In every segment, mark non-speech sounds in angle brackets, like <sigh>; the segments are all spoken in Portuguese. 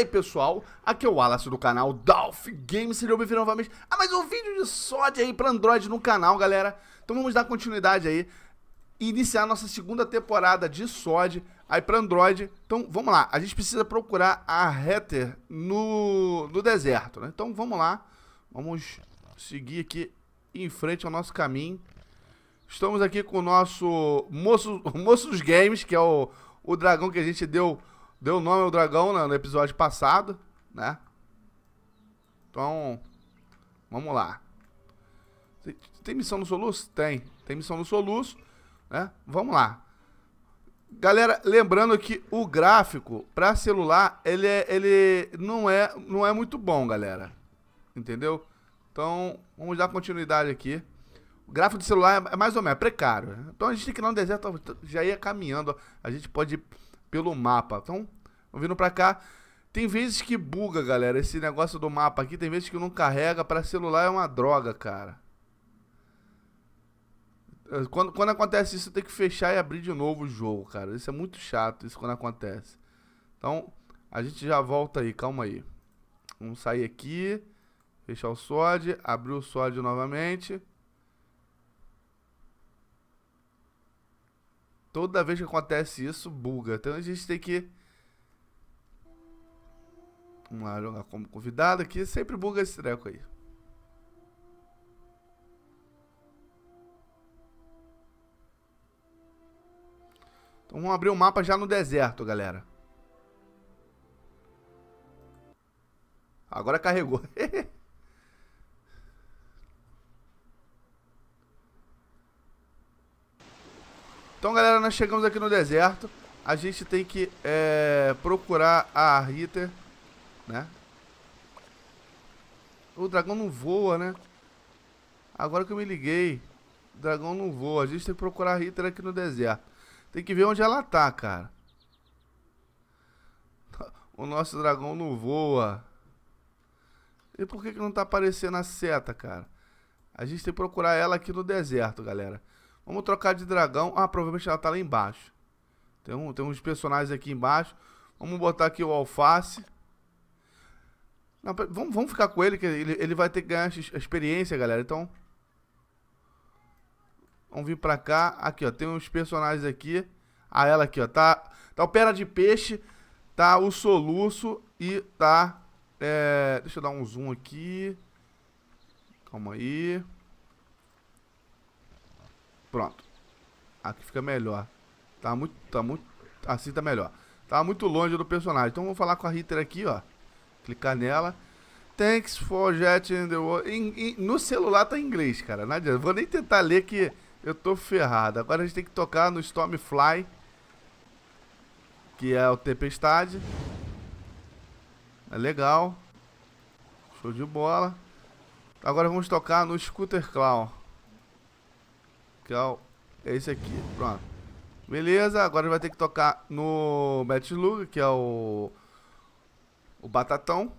aí pessoal, aqui é o Wallace do canal Dolph Games, sejam bem-vindos novamente a mais um vídeo de SOD aí para Android no canal galera Então vamos dar continuidade aí e iniciar nossa segunda temporada de SOD aí para Android Então vamos lá, a gente precisa procurar a Hatter no, no deserto, né? Então vamos lá, vamos seguir aqui em frente ao nosso caminho Estamos aqui com o nosso moço, <laughs> moço dos games, que é o, o dragão que a gente deu deu nome ao dragão no episódio passado, né? Então, vamos lá. Tem, missão no Soluço? Tem. Tem missão no Soluço, né? Vamos lá. Galera, lembrando que o gráfico para celular, ele, é, ele não, é, não é muito bom, galera. Entendeu? Então, vamos dar continuidade aqui. O gráfico de celular é mais ou menos, é precário. Então a gente tem que ir no deserto, já ia caminhando. A gente pode ir pelo mapa. Então, vindo pra cá. Tem vezes que buga, galera, esse negócio do mapa aqui. Tem vezes que não carrega. Pra celular é uma droga, cara. Eh, quando, quando acontece isso, tem que fechar e abrir de novo o jogo, cara. Isso é muito chato, isso quando acontece. Então, a gente já volta aí, calma aí. Vamos sair aqui. Fechar o SOD. Abrir o SOD novamente. Toda vez que acontece isso, buga. Então a gente tem que Vamos lá, jogar como convidado aqui. Sempre buga esse treco aí. Então vamos abrir o um mapa já no deserto, galera. Agora carregou. <laughs> então, galera, nós chegamos aqui no deserto. A gente tem que é, procurar a Ritter né? O dragão não voa, né? Agora que eu me liguei, o dragão não voa. A gente tem que procurar a Rita aqui no deserto. Tem que ver onde ela tá, cara. <laughs> O nosso dragão não voa. E por que, que não tá aparecendo a seta, cara? A gente tem que procurar ela aqui no deserto, galera. Vamos trocar de dragão. Ah, provavelmente ela tá lá embaixo. Tem, um, tem uns personagens aqui embaixo. Vamos botar aqui o alface. Não, vamos, vamos ficar com ele, que ele, ele vai ter que ganhar experiência, galera. Então. Vamos vir pra cá. Aqui, ó. Tem uns personagens aqui. A ah, ela aqui, ó. Tá, tá o Pera de Peixe. Tá o Soluço. E tá. É, deixa eu dar um zoom aqui. Calma aí. Pronto. Aqui fica melhor. Tá muito. Tá muito. Assim tá melhor. Tá muito longe do personagem. Então vamos falar com a Hitter aqui, ó clicar nela. Thanks for jet the world. In, in, no celular tá em inglês, cara. Não adianta. Vou nem tentar ler que eu tô ferrado. Agora a gente tem que tocar no Stormfly, que é o Tempestade. É legal. Show de bola. Agora vamos tocar no Scooter Clown. Que é, o, é esse aqui. Pronto. Beleza, agora vai ter que tocar no Match que é o o batatão.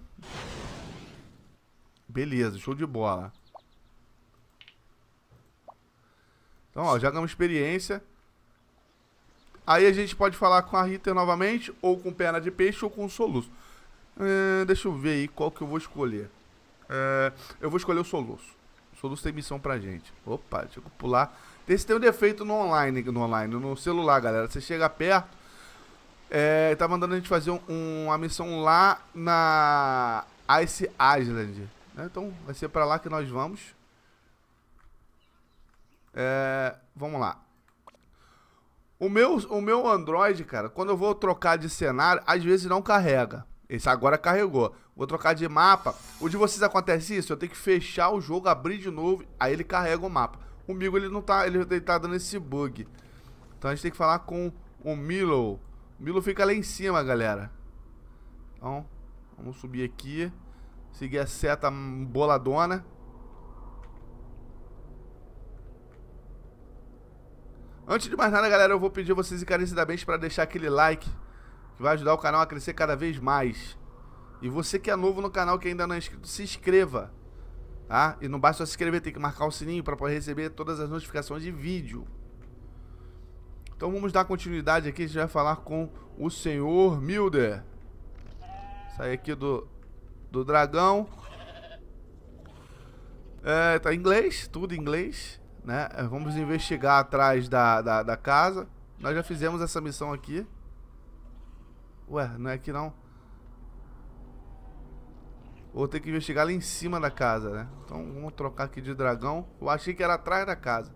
Beleza, show de bola. Então, ó, já ganhamos experiência. Aí a gente pode falar com a Rita novamente, ou com perna de peixe, ou com soluço. É, deixa eu ver aí qual que eu vou escolher. É, eu vou escolher o soluço. O soluço tem missão pra gente. Opa, deixa eu pular. Esse tem um defeito no online, no online, no celular, galera. Você chega perto, é, tá mandando a gente fazer um, um, uma missão lá na Ice Island. Né? Então vai ser pra lá que nós vamos. É, vamos lá. O meu, o meu Android, cara, quando eu vou trocar de cenário, às vezes não carrega. Esse agora carregou. Vou trocar de mapa. O de vocês acontece isso? Eu tenho que fechar o jogo, abrir de novo, aí ele carrega o mapa. Comigo ele não tá, ele, ele tá dando esse bug. Então a gente tem que falar com o Milo. Milo fica lá em cima, galera. Então, vamos subir aqui. Seguir a seta boladona. Antes de mais nada, galera, eu vou pedir vocês encarecidamente para deixar aquele like que vai ajudar o canal a crescer cada vez mais. E você que é novo no canal, que ainda não é inscrito, se inscreva. Tá? E não basta só se inscrever, tem que marcar o sininho para poder receber todas as notificações de vídeo. Então vamos dar continuidade aqui, a gente vai falar com o senhor Milder. Sair aqui do, do dragão. É, tá em inglês, tudo em inglês, né? É, vamos investigar atrás da, da, da casa. Nós já fizemos essa missão aqui. Ué, não é aqui não. Vou ter que investigar lá em cima da casa, né? Então vamos trocar aqui de dragão. Eu achei que era atrás da casa.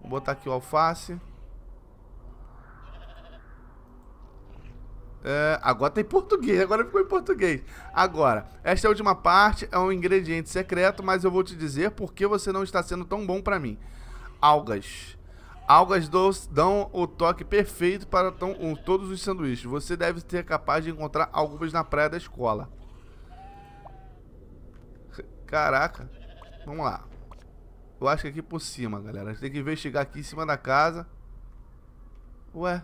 Vou botar aqui o alface. É, agora tá em português, agora ficou em português. Agora, esta última parte é um ingrediente secreto, mas eu vou te dizer por que você não está sendo tão bom para mim. Algas. Algas doce dão o toque perfeito para tão, um, todos os sanduíches. Você deve ser capaz de encontrar algumas na praia da escola. Caraca. Vamos lá. Eu acho que aqui por cima, galera. A gente tem que investigar aqui em cima da casa. Ué.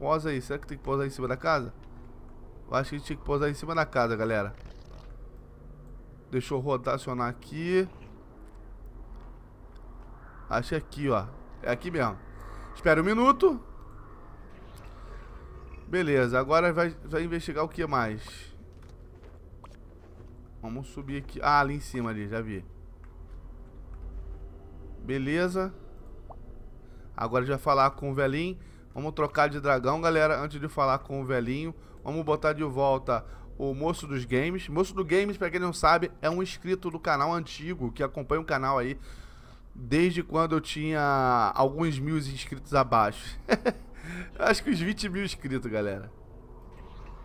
posa aí. Será que tem que posar em cima da casa? Eu acho que a gente tinha que posar em cima da casa, galera. Deixa eu rotacionar aqui. Acho que é aqui, ó. É aqui mesmo. Espera um minuto. Beleza, agora vai, vai investigar o que mais? Vamos subir aqui. Ah, ali em cima ali, já vi. Beleza. Agora já falar com o velhinho. Vamos trocar de dragão, galera, antes de falar com o velhinho. Vamos botar de volta o Moço dos Games. Moço do Games, para quem não sabe, é um inscrito do canal antigo, que acompanha o canal aí desde quando eu tinha alguns mil inscritos abaixo. <laughs> Acho que uns 20 mil inscritos, galera.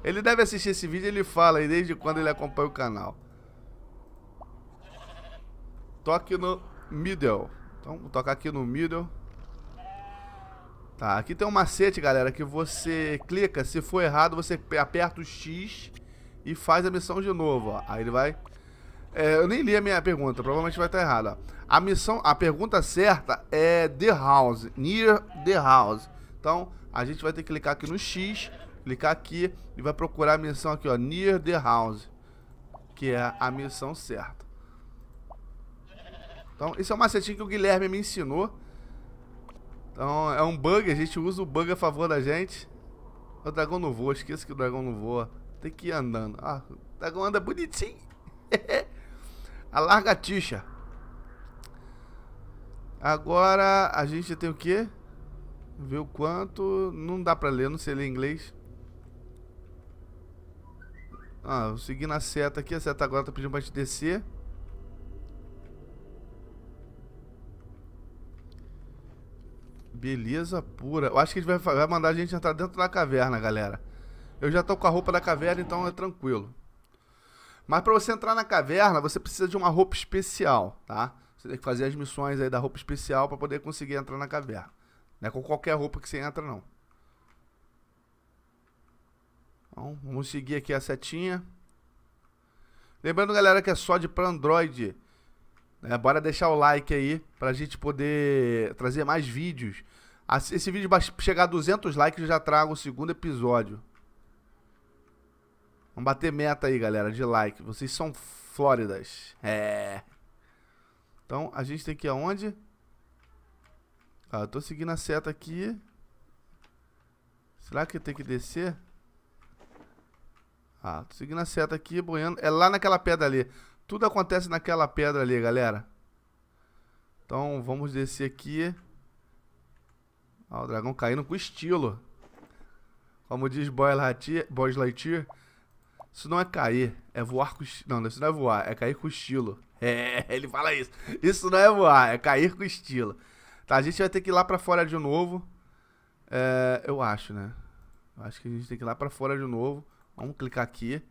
Ele deve assistir esse vídeo ele fala aí desde quando ele acompanha o canal. Toque no middle. Então, vou tocar aqui no middle. Tá, aqui tem um macete, galera, que você clica, se for errado, você aperta o X e faz a missão de novo, ó. Aí ele vai... É, eu nem li a minha pergunta, provavelmente vai estar errada. A missão, a pergunta certa é The House, Near The House. Então, a gente vai ter que clicar aqui no X, clicar aqui e vai procurar a missão aqui, ó, Near The House, que é a missão certa. Então, esse é um macetinho que o Guilherme me ensinou então é um bug, a gente usa o bug a favor da gente. O dragão não voa, esqueça que o dragão não voa. Tem que ir andando. Ah, o dragão anda bonitinho. <laughs> a largatixa. Agora a gente tem o quê? Ver o quanto. Não dá pra ler, não sei ler inglês. Ah, seguindo a seta aqui, a seta agora tá pedindo pra gente descer. Beleza pura. Eu acho que ele vai mandar a gente entrar dentro da caverna, galera. Eu já tô com a roupa da caverna, então é tranquilo. Mas para você entrar na caverna, você precisa de uma roupa especial, tá? Você tem que fazer as missões aí da roupa especial para poder conseguir entrar na caverna. Não é com qualquer roupa que você entra, não. Então, vamos seguir aqui a setinha. Lembrando, galera, que é só de para Android. Né? bora deixar o like aí para a gente poder trazer mais vídeos esse vídeo vai chegar a 200 likes, eu já trago o segundo episódio. Vamos bater meta aí, galera, de like. Vocês são Flóridas. É. Então, a gente tem que ir aonde? Ah, eu tô seguindo a seta aqui. Será que tem que descer? Ah, tô seguindo a seta aqui, boiando. É lá naquela pedra ali. Tudo acontece naquela pedra ali, galera. Então, vamos descer aqui. Ó, o dragão caindo com estilo. Como diz Boy Lightyear, isso não é cair, é voar com estilo. Não, isso não é voar, é cair com estilo. <laughs> É, ele fala isso. Isso não é voar, é cair com estilo. Tá, a gente vai ter que ir lá pra fora de novo. É, eu acho, né? Eu acho que a gente tem que ir lá pra fora de novo. Vamos clicar aqui.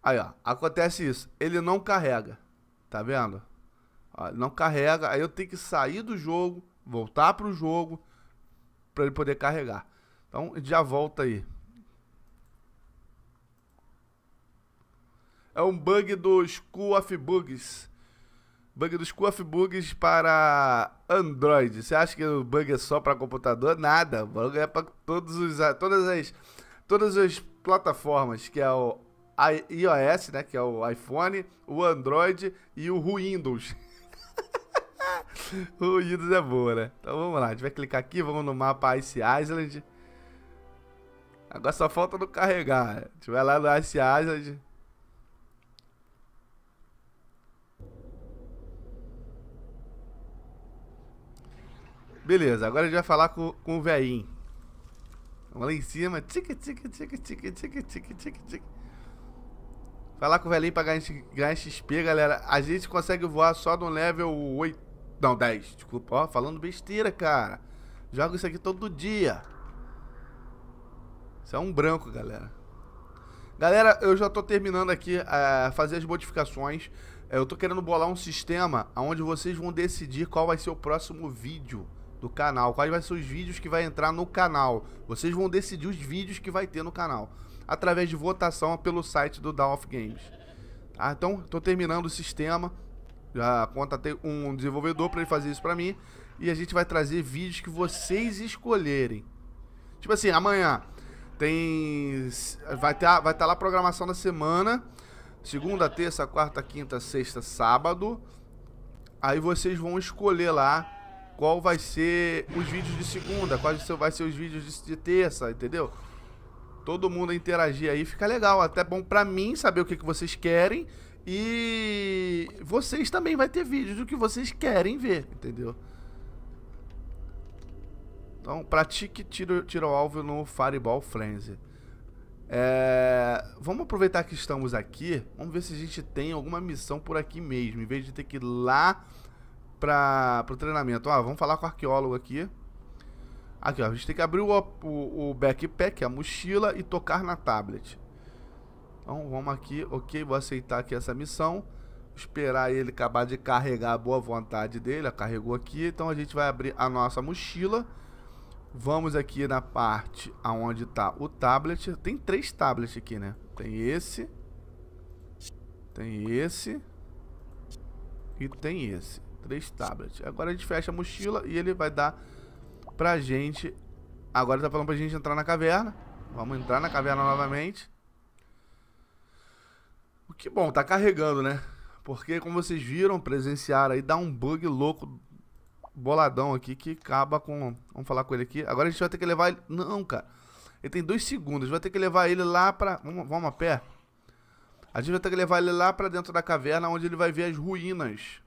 Aí, ó. Acontece isso. Ele não carrega. Tá vendo? Ó, não carrega. Aí eu tenho que sair do jogo voltar para o jogo para ele poder carregar. Então, já volta aí. É um bug do School of Bugs. Bug do School of Bugs para Android. Você acha que o bug é só para computador? Nada. O bug é para todos os todas as todas as plataformas, que é o iOS, né, que é o iPhone, o Android e o Windows. <laughs> <laughs> o Idos é boa, né? Então vamos lá, a gente vai clicar aqui, vamos no mapa Ice Island. Agora só falta não carregar. A gente vai lá no Ice Island. Beleza, agora a gente vai falar com, com o velhinho. Vamos lá em cima. Tique, tique, tique, tique, tique, tique, tique, tique. Falar com o velhinho pra ganhar, ganhar XP, galera. A gente consegue voar só no level 8. Não, 10, desculpa. Ó, falando besteira, cara. Jogo isso aqui todo dia. Isso é um branco, galera. Galera, eu já tô terminando aqui a eh, fazer as modificações. eu tô querendo bolar um sistema onde vocês vão decidir qual vai ser o próximo vídeo do canal, quais vai ser os vídeos que vai entrar no canal. Vocês vão decidir os vídeos que vai ter no canal através de votação pelo site do Down of Games. Tá? Então, tô terminando o sistema. Já contatei um desenvolvedor para ele fazer isso para mim. E a gente vai trazer vídeos que vocês escolherem. Tipo assim, amanhã tem. Vai estar vai tá lá a programação da semana. Segunda, terça, quarta, quinta, sexta, sábado. Aí vocês vão escolher lá qual vai ser os vídeos de segunda, quais vai ser os vídeos de terça, entendeu? Todo mundo interagir aí fica legal. Até bom para mim saber o que, que vocês querem e vocês também vai ter vídeos do que vocês querem ver, entendeu? Então, pratique tiro, tiro alvo no Fireball Frenzy. É, vamos aproveitar que estamos aqui. Vamos ver se a gente tem alguma missão por aqui mesmo. Em vez de ter que ir lá para o treinamento. Ah, vamos falar com o arqueólogo aqui. Aqui, ó, a gente tem que abrir o, o, o backpack, a mochila, e tocar na tablet. Então vamos aqui, ok, vou aceitar aqui essa missão. Esperar ele acabar de carregar a boa vontade dele, carregou aqui. Então a gente vai abrir a nossa mochila. Vamos aqui na parte aonde está o tablet. Tem três tablets aqui, né? Tem esse, tem esse e tem esse. Três tablets. Agora a gente fecha a mochila e ele vai dar pra gente... Agora ele tá falando pra gente entrar na caverna. Vamos entrar na caverna novamente. Que bom, tá carregando, né? Porque, como vocês viram, presenciaram aí, dá um bug louco, boladão aqui, que acaba com... Vamos falar com ele aqui. Agora a gente vai ter que levar ele... Não, cara. Ele tem dois segundos. Vai ter que levar ele lá pra... Vamos, vamos a pé? A gente vai ter que levar ele lá pra dentro da caverna, onde ele vai ver as ruínas.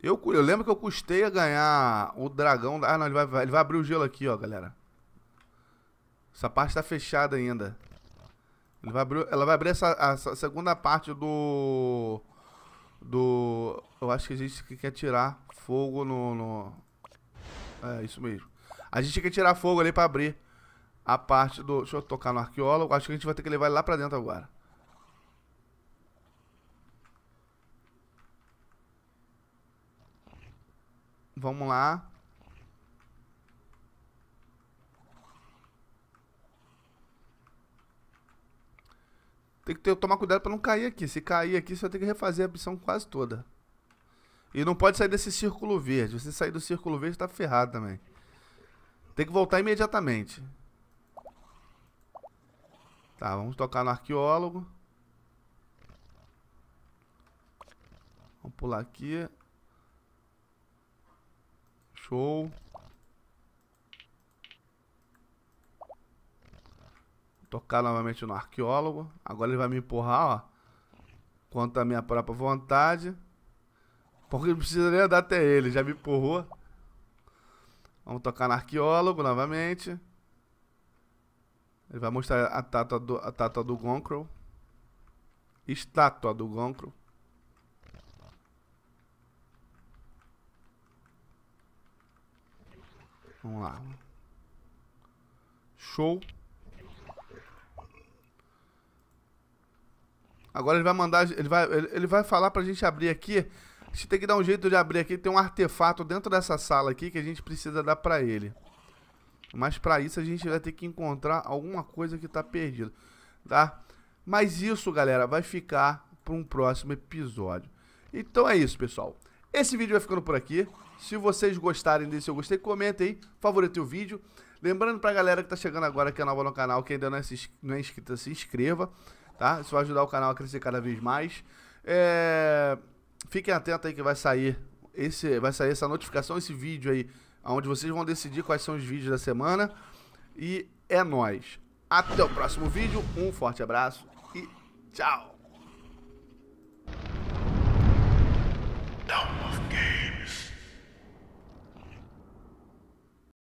Eu, eu lembro que eu custei a ganhar o dragão... Ah, não, ele vai, ele vai abrir o gelo aqui, ó, galera. Essa parte tá fechada ainda. Vai abrir, ela vai abrir essa, essa, segunda parte do. Do. Eu acho que a gente quer tirar fogo no. no é, isso mesmo. A gente quer tirar fogo ali pra abrir a parte do. Deixa eu tocar no arqueólogo. Acho que a gente vai ter que levar ele lá pra dentro agora. Vamos lá. Tem que ter, tomar cuidado para não cair aqui. Se cair aqui, você vai ter que refazer a missão quase toda. E não pode sair desse círculo verde. Se você sair do círculo verde, tá ferrado também. Tem que voltar imediatamente. Tá, vamos tocar no arqueólogo. Vamos pular aqui. Show. Tocar novamente no arqueólogo. Agora ele vai me empurrar, ó. Quanto à minha própria vontade. Porque não precisaria dar até ele, já me empurrou. Vamos tocar no arqueólogo novamente. Ele vai mostrar a tátua do, a tátua do Gonkrow. Estátua do Gonkrow. Vamos lá. Show. Agora ele vai mandar, ele vai, ele vai falar pra gente abrir aqui. A gente tem que dar um jeito de abrir aqui. Tem um artefato dentro dessa sala aqui que a gente precisa dar pra ele. Mas pra isso a gente vai ter que encontrar alguma coisa que tá perdida, tá? Mas isso, galera, vai ficar para um próximo episódio. Então é isso, pessoal. Esse vídeo vai ficando por aqui. Se vocês gostarem desse eu gostei, comenta aí, favorite o vídeo. Lembrando pra galera que tá chegando agora, que é nova no canal, que ainda não é, não é inscrita, se inscreva tá? Isso vai ajudar o canal a crescer cada vez mais. É... Fiquem atentos aí que vai sair esse, vai sair essa notificação, esse vídeo aí, onde vocês vão decidir quais são os vídeos da semana. E é nós. Até o próximo vídeo. Um forte abraço e tchau. Não.